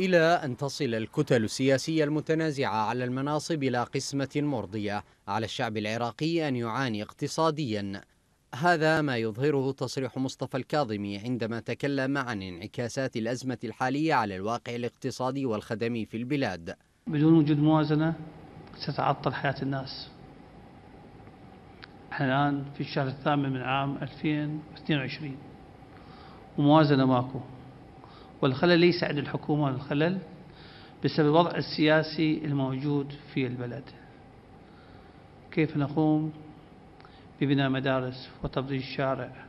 إلى أن تصل الكتل السياسية المتنازعة على المناصب إلى قسمة مرضية على الشعب العراقي أن يعاني اقتصاديا هذا ما يظهره تصريح مصطفى الكاظمي عندما تكلم عن انعكاسات الأزمة الحالية على الواقع الاقتصادي والخدمي في البلاد بدون وجود موازنة ستعطل حياة الناس احنا الآن في الشهر الثامن من عام 2022 وموازنة ماكو والخلل ليس عند الحكومة الخلل بسبب الوضع السياسي الموجود في البلد كيف نقوم ببناء مدارس وتفضيل الشارع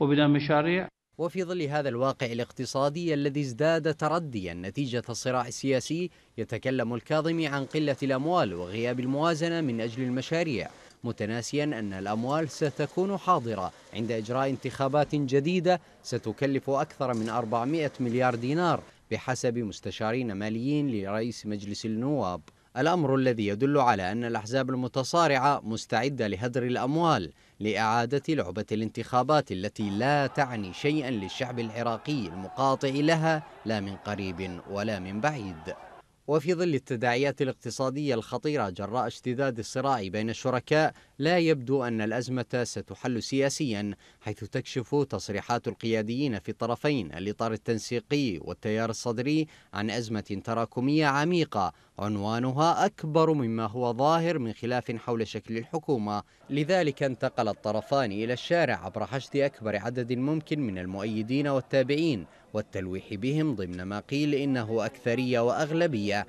وبناء مشاريع وفي ظل هذا الواقع الاقتصادي الذي ازداد ترديا نتيجة الصراع السياسي يتكلم الكاظمي عن قلة الأموال وغياب الموازنة من أجل المشاريع متناسيا أن الأموال ستكون حاضرة عند إجراء انتخابات جديدة ستكلف أكثر من 400 مليار دينار بحسب مستشارين ماليين لرئيس مجلس النواب الأمر الذي يدل على أن الأحزاب المتصارعة مستعدة لهدر الأموال لإعادة لعبة الانتخابات التي لا تعني شيئا للشعب العراقي المقاطع لها لا من قريب ولا من بعيد وفي ظل التداعيات الاقتصادية الخطيرة جراء اشتداد الصراع بين الشركاء لا يبدو أن الأزمة ستحل سياسيا حيث تكشف تصريحات القياديين في الطرفين الإطار التنسيقي والتيار الصدري عن أزمة تراكمية عميقة عنوانها أكبر مما هو ظاهر من خلاف حول شكل الحكومة لذلك انتقل الطرفان إلى الشارع عبر حشد أكبر عدد ممكن من المؤيدين والتابعين والتلويح بهم ضمن ما قيل إنه أكثرية وأغلبية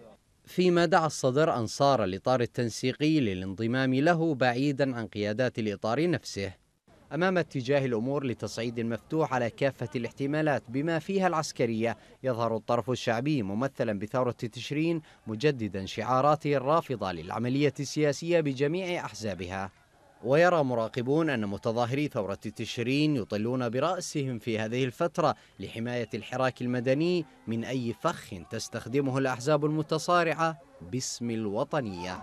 فيما دعا الصدر أنصار الإطار التنسيقي للانضمام له بعيدا عن قيادات الإطار نفسه أمام اتجاه الأمور لتصعيد مفتوح على كافة الاحتمالات بما فيها العسكرية يظهر الطرف الشعبي ممثلا بثورة تشرين مجددا شعاراته الرافضة للعملية السياسية بجميع أحزابها ويرى مراقبون أن متظاهري ثورة تشرين يطلون برأسهم في هذه الفترة لحماية الحراك المدني من أي فخ تستخدمه الأحزاب المتصارعة باسم الوطنية